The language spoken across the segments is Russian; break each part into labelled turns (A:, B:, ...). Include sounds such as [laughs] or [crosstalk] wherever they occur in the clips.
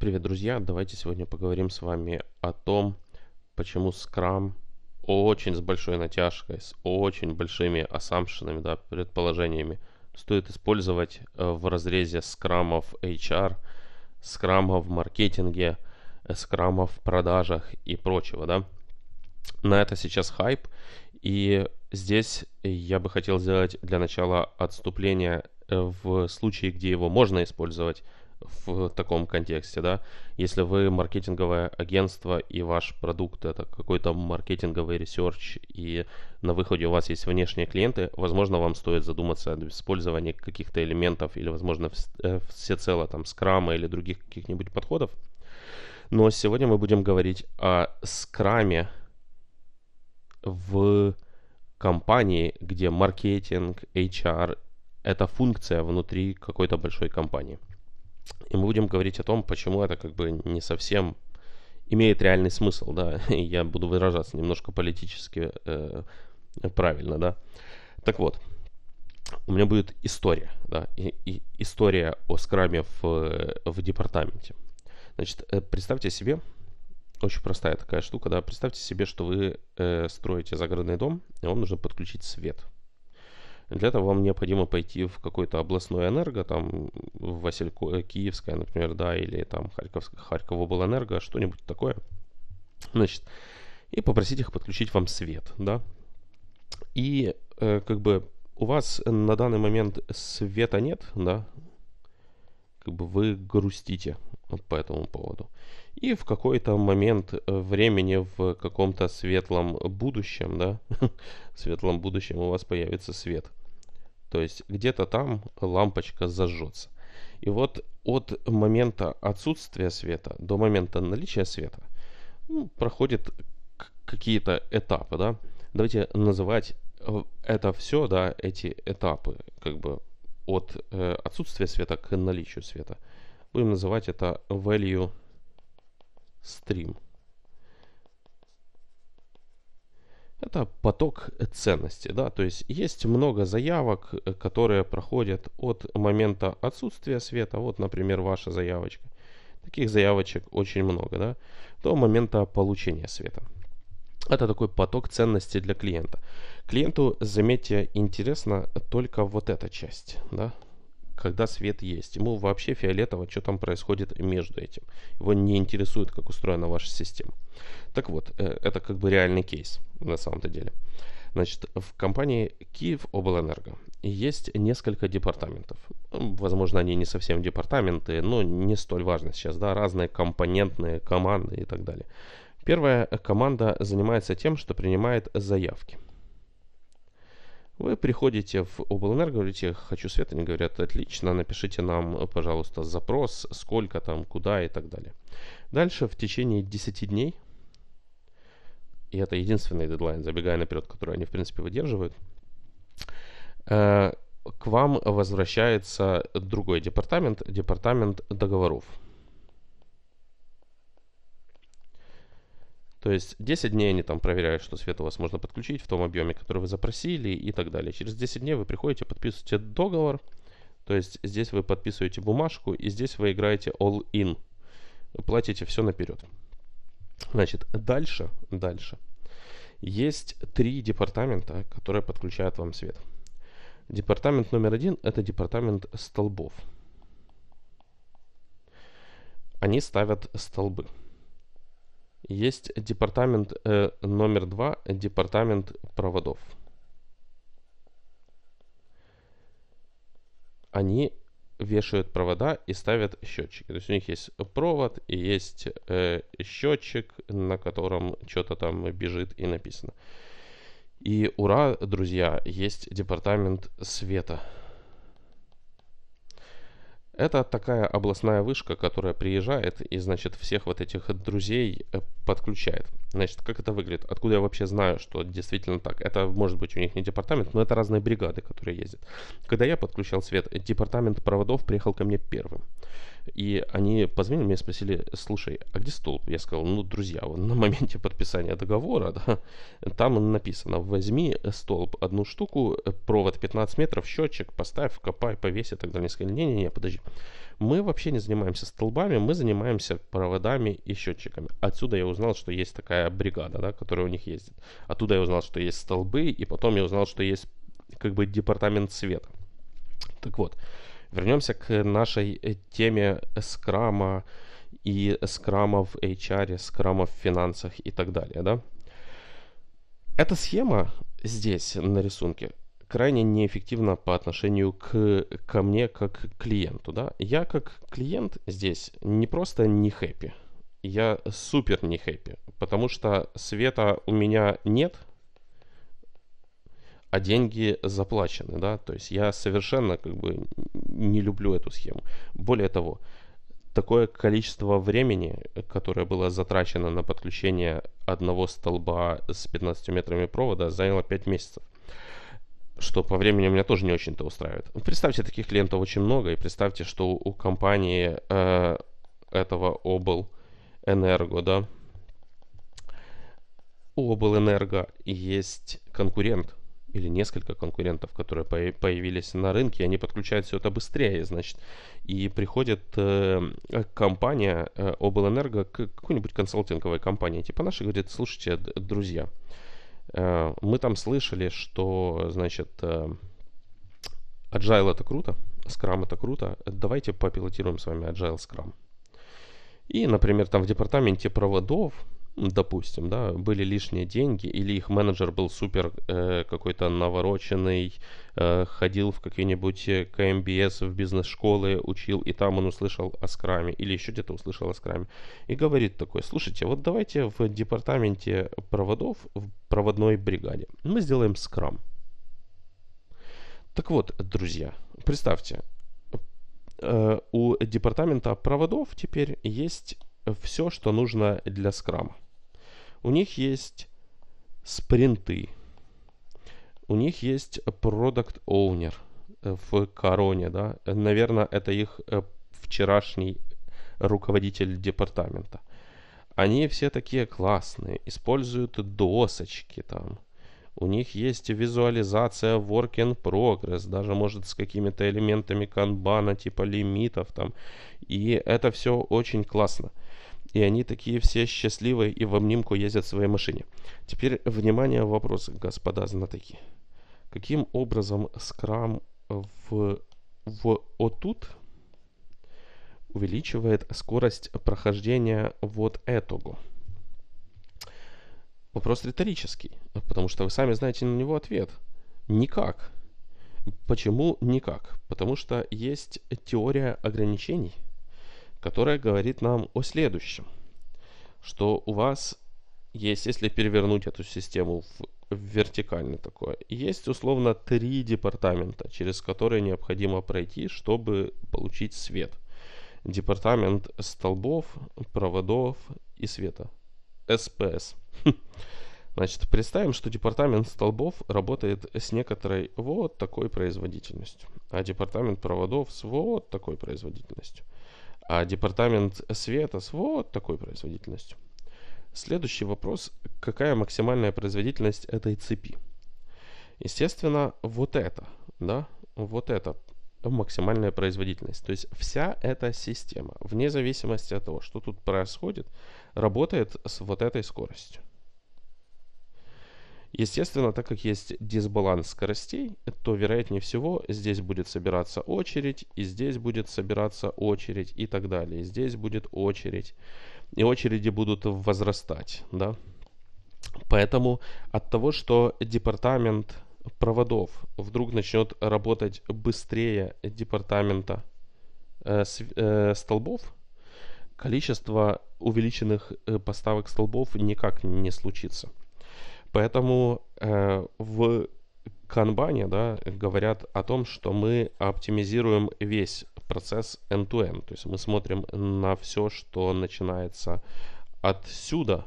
A: Привет, друзья! Давайте сегодня поговорим с вами о том, почему Scrum очень с большой натяжкой, с очень большими ассампшенами, да, предположениями стоит использовать э, в разрезе скрамов HR, скрамов в маркетинге, э, скрамов в продажах и прочего, да. На это сейчас хайп, и здесь я бы хотел сделать для начала отступление э, в случае, где его можно использовать – в таком контексте, да. Если вы маркетинговое агентство и ваш продукт это какой-то маркетинговый ресерч, и на выходе у вас есть внешние клиенты, возможно, вам стоит задуматься об использовании каких-то элементов или, возможно, э, всецело там скрама или других каких-нибудь подходов. Но сегодня мы будем говорить о скраме в компании, где маркетинг, HR – это функция внутри какой-то большой компании – и мы будем говорить о том, почему это как бы не совсем имеет реальный смысл, да. [laughs] И я буду выражаться немножко политически э, правильно, да. Так вот, у меня будет история, да, и, и история о скраме в, в департаменте. Значит, э, представьте себе, очень простая такая штука, да, представьте себе, что вы э, строите загородный дом, и вам нужно подключить свет – для этого вам необходимо пойти в какой-то областной энерго, там в Василько, э, Киевская, например, да, или там Харьков, Харьков облэнерго, что-нибудь такое. Значит, и попросить их подключить вам свет, да. И э, как бы у вас на данный момент света нет, да, как бы вы грустите по этому поводу. И в какой-то момент э, времени в каком-то светлом будущем, да, [laughs] светлом будущем у вас появится свет. То есть где-то там лампочка зажжется. И вот от момента отсутствия света до момента наличия света ну, проходят какие-то этапы, да. Давайте называть э, это все, да, эти этапы, как бы от э, отсутствия света к наличию света. Будем называть это value stream. это поток ценности, да, то есть есть много заявок, э, которые проходят от момента отсутствия света, вот, например, ваша заявочка, таких заявочек очень много, да, до момента получения света. Это такой поток ценности для клиента. Клиенту, заметьте, интересно только вот эта часть, да, когда свет есть. Ему вообще фиолетово, что там происходит между этим. Его не интересует, как устроена ваша система. Так вот, э, это как бы реальный кейс на самом-то деле. Значит, в компании Киев Облэнерго есть несколько департаментов. Ну, возможно, они не совсем департаменты, но не столь важно сейчас, да, разные компонентные команды и так далее. Первая команда занимается тем, что принимает заявки – вы приходите в облэнерго, говорите, хочу свет, они говорят, отлично, напишите нам, пожалуйста, запрос, сколько там, куда и так далее. Дальше в течение 10 дней, и это единственный дедлайн, забегая наперед, который они, в принципе, выдерживают, э, к вам возвращается другой департамент, департамент договоров. То есть 10 дней они там проверяют, что свет у вас можно подключить в том объеме, который вы запросили и так далее. Через 10 дней вы приходите, подписываете договор. То есть здесь вы подписываете бумажку и здесь вы играете all-in. Платите все наперед. Значит, дальше, дальше. Есть три департамента, которые подключают вам свет. Департамент номер один – это департамент столбов. Они ставят столбы. Есть департамент э, номер два, департамент проводов. Они вешают провода и ставят счетчики. То есть у них есть провод и есть э, счетчик, на котором что-то там бежит и написано. И ура, друзья, есть департамент света. Это такая областная вышка, которая приезжает и, значит, всех вот этих друзей э, подключает. Значит, как это выглядит? Откуда я вообще знаю, что действительно так? Это может быть у них не департамент, но это разные бригады, которые ездят. Когда я подключал свет, департамент проводов приехал ко мне первым. И они позвонили мне и спросили, слушай, а где столб? Я сказал, ну, друзья, на моменте подписания договора, да, там написано, возьми столб, одну штуку, провод 15 метров, счетчик, поставь, копай, повесь и так далее. Я сказал, не-не-не, подожди. Мы вообще не занимаемся столбами, мы занимаемся проводами и счетчиками. Отсюда я узнал, что есть такая бригада, да, которая у них ездит. Оттуда я узнал, что есть столбы, и потом я узнал, что есть как бы департамент света. Так вот, Вернемся к нашей теме скрама и скрама в HR, скрама в финансах и так далее. Да? Эта схема здесь на рисунке крайне неэффективна по отношению к, ко мне как клиенту. Да? Я как клиент здесь не просто не хэппи, я супер не хэппи, потому что света у меня нет – а деньги заплачены, да, то есть я совершенно как бы не люблю эту схему. Более того, такое количество времени, которое было затрачено на подключение одного столба с 15 метрами провода, заняло 5 месяцев что по времени меня тоже не очень-то устраивает. Представьте, таких клиентов очень много, и представьте, что у компании э, этого обл энерго, да, у обл энерго есть конкурент, или несколько конкурентов, которые появились на рынке, они подключают все это быстрее, значит, и приходит э, компания э, облэнерго к какой-нибудь консалтинговой компании, типа нашей, говорит, слушайте, друзья, э, мы там слышали, что, значит, э, Agile это круто, Scrum это круто, давайте попилотируем с вами Agile Scrum. И, например, там в департаменте проводов допустим, да, были лишние деньги, или их менеджер был супер э, какой-то навороченный, э, ходил в какие-нибудь э, КМБС, в бизнес-школы учил, и там он услышал о скраме, или еще где-то услышал о скраме, и говорит такой, слушайте, вот давайте в департаменте проводов, в проводной бригаде, мы сделаем скрам. Так вот, друзья, представьте, э, у департамента проводов теперь есть все, что нужно для скрама. У них есть спринты. У них есть product owner э, в Короне, да. Наверное, это их э, вчерашний руководитель департамента. Они все такие классные, используют досочки там. У них есть визуализация work in progress, даже может с какими-то элементами канбана, типа лимитов там. И это все очень классно. И они такие все счастливые и в обнимку ездят в своей машине. Теперь, внимание, вопрос, господа знатоки. Каким образом скрам в, в отут увеличивает скорость прохождения вот этого? Вопрос риторический, потому что вы сами знаете на него ответ. Никак. Почему никак? Потому что есть теория ограничений – которая говорит нам о следующем, что у вас есть, если перевернуть эту систему в вертикально такое, есть условно три департамента, через которые необходимо пройти, чтобы получить свет. Департамент столбов, проводов и света. СПС. [laughs] Значит, представим, что департамент столбов работает с некоторой вот такой производительностью, а департамент проводов с вот такой производительностью – а департамент света с вот такой производительностью. Следующий вопрос. Какая максимальная производительность этой цепи? Естественно, вот это, да, вот это максимальная производительность. То есть вся эта система, вне зависимости от того, что тут происходит, работает с вот этой скоростью. Естественно, так как есть дисбаланс скоростей, то вероятнее всего здесь будет собираться очередь, и здесь будет собираться очередь и так далее. Здесь будет очередь, и очереди будут возрастать. Да? Поэтому от того, что департамент проводов вдруг начнет работать быстрее департамента э, э, столбов, количество увеличенных э, поставок столбов никак не случится. Поэтому э, в канбане да, говорят о том, что мы оптимизируем весь процесс end-to-end. То есть мы смотрим на все, что начинается отсюда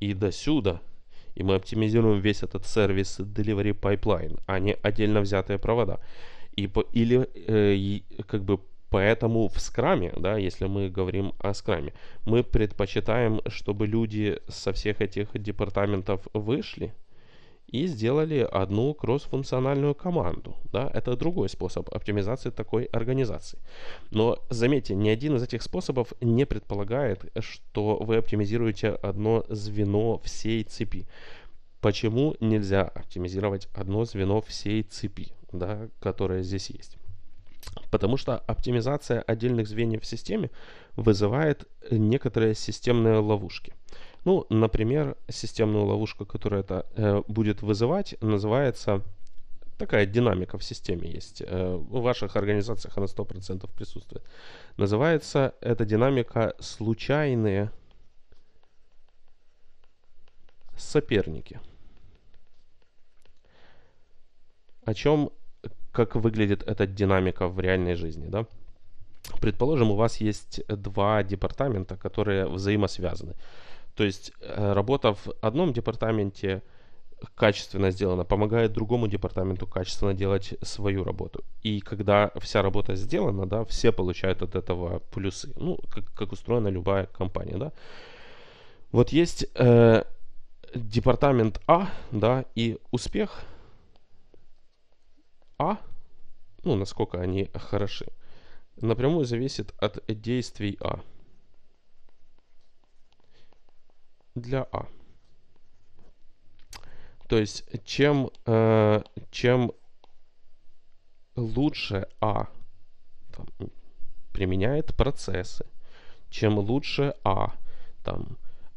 A: и до сюда. И мы оптимизируем весь этот сервис delivery pipeline, а не отдельно взятые провода. И, или э, как бы Поэтому в скраме, да, если мы говорим о скраме, мы предпочитаем, чтобы люди со всех этих департаментов вышли и сделали одну кроссфункциональную команду. Да? Это другой способ оптимизации такой организации. Но заметьте, ни один из этих способов не предполагает, что вы оптимизируете одно звено всей цепи. Почему нельзя оптимизировать одно звено всей цепи, да, которое здесь есть? Потому что оптимизация отдельных звеньев в системе вызывает некоторые системные ловушки. Ну, например, системную ловушку, которая это э, будет вызывать, называется такая динамика в системе есть. Э, в ваших организациях она 100% присутствует. Называется эта динамика случайные соперники. О чем как выглядит эта динамика в реальной жизни, да? Предположим, у вас есть два департамента, которые взаимосвязаны. То есть э, работа в одном департаменте качественно сделана, помогает другому департаменту качественно делать свою работу. И когда вся работа сделана, да, все получают от этого плюсы. Ну, как, как устроена любая компания, да. Вот есть э, департамент А, да, и успех – а, ну, насколько они хороши, напрямую зависит от действий А. Для А. То есть, чем, э, чем лучше А там, применяет процессы, чем лучше А там,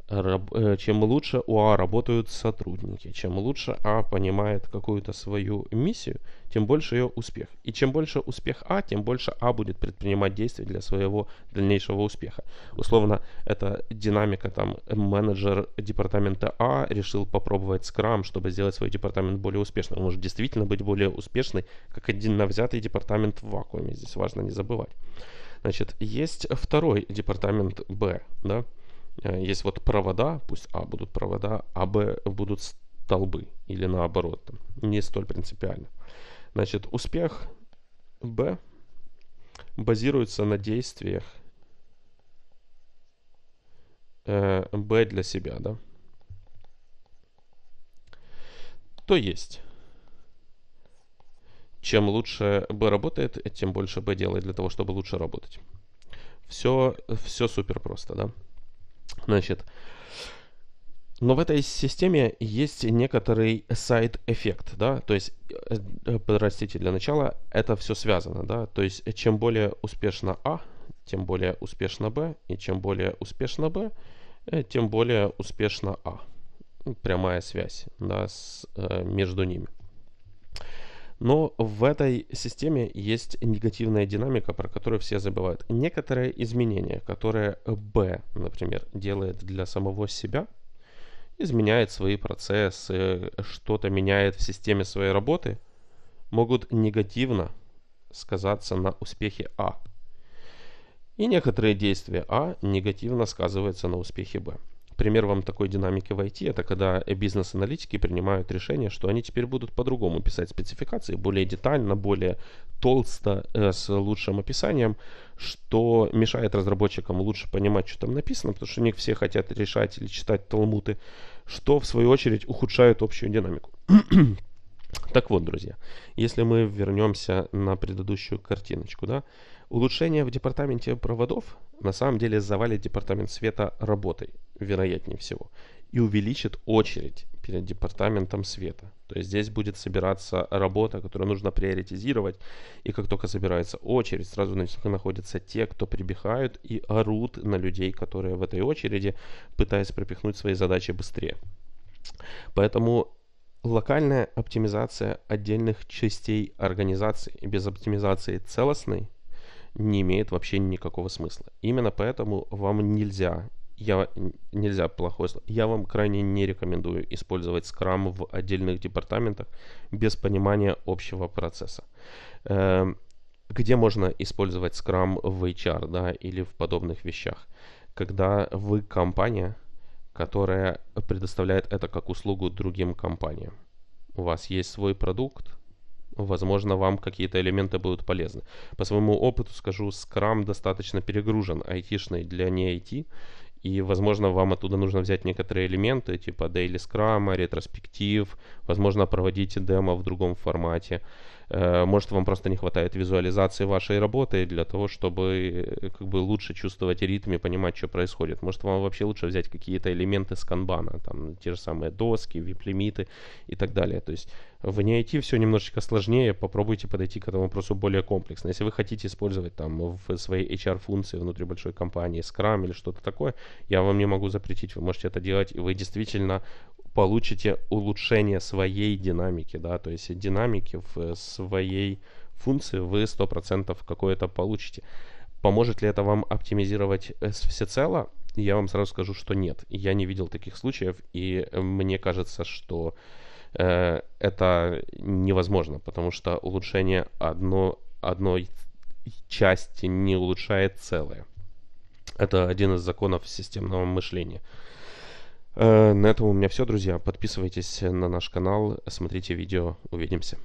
A: Э, чем лучше у А работают сотрудники, чем лучше А понимает какую-то свою миссию, тем больше ее успех. И чем больше успех А, тем больше А будет предпринимать действия для своего дальнейшего успеха. Условно, это динамика, там, менеджер департамента А решил попробовать скрам, чтобы сделать свой департамент более успешным. Он может действительно быть более успешный, как один взятый департамент в вакууме. Здесь важно не забывать. Значит, есть второй департамент Б, да, Э, есть вот провода, пусть А будут провода, а Б будут столбы или наоборот, там, не столь принципиально. Значит, успех Б базируется на действиях э, Б для себя, да? То есть, чем лучше Б работает, тем больше Б делает для того, чтобы лучше работать. Все, все супер просто, да? Значит, но в этой системе есть некоторый сайд-эффект, да, то есть, э, э, подрастите для начала это все связано, да, то есть э, чем более успешно А, тем более успешно Б, и чем более успешно Б, тем более успешно А. Прямая связь да, с, между ними. Но в этой системе есть негативная динамика, про которую все забывают. Некоторые изменения, которые Б, например, делает для самого себя, изменяет свои процессы, что-то меняет в системе своей работы, могут негативно сказаться на успехе А. И некоторые действия А негативно сказываются на успехе Б. Пример вам такой динамики в IT – это когда бизнес-аналитики принимают решение, что они теперь будут по-другому писать спецификации, более детально, более толсто, э, с лучшим описанием, что мешает разработчикам лучше понимать, что там написано, потому что у них все хотят решать или читать талмуты, что в свою очередь ухудшает общую динамику. [clears throat] Так вот, друзья, если мы вернемся на предыдущую картиночку, да, улучшение в департаменте проводов на самом деле завалит департамент света работой вероятнее всего, и увеличит очередь перед департаментом света. То есть здесь будет собираться работа, которую нужно приоритизировать, и как только собирается очередь, сразу находятся те, кто прибегают и орут на людей, которые в этой очереди, пытаясь пропихнуть свои задачи быстрее. Поэтому локальная оптимизация отдельных частей организации без оптимизации целостной не имеет вообще никакого смысла. Именно поэтому вам нельзя я, нельзя плохое слово, я вам крайне не рекомендую использовать Scrum в отдельных департаментах без понимания общего процесса. Эм, где можно использовать Scrum в HR да, или в подобных вещах? Когда вы компания, которая предоставляет это как услугу другим компаниям. У вас есть свой продукт, возможно, вам какие-то элементы будут полезны. По своему опыту скажу, Scrum достаточно перегружен айтишный для не IT, и, возможно, вам оттуда нужно взять некоторые элементы, типа Daily Scrum, ретроспектив, возможно, проводить демо в другом формате. Э, может, вам просто не хватает визуализации вашей работы для того, чтобы э, как бы лучше чувствовать ритм и понимать, что происходит. Может, вам вообще лучше взять какие-то элементы с канбана, там те же самые доски, вип-лимиты и так далее. То есть в не IT все немножечко сложнее, попробуйте подойти к этому вопросу более комплексно. Если вы хотите использовать там в своей HR-функции внутри большой компании Scrum или что-то такое, я вам не могу запретить, вы можете это делать, и вы действительно получите улучшение своей динамики, да, то есть динамики в, э, с своей функции вы 100% какое-то получите. Поможет ли это вам оптимизировать э, всецело? Я вам сразу скажу, что нет. Я не видел таких случаев, и э, мне кажется, что э, это невозможно, потому что улучшение одно, одной части не улучшает целое. Это один из законов системного мышления. Э, на этом у меня все, друзья. Подписывайтесь на наш канал, смотрите видео, увидимся.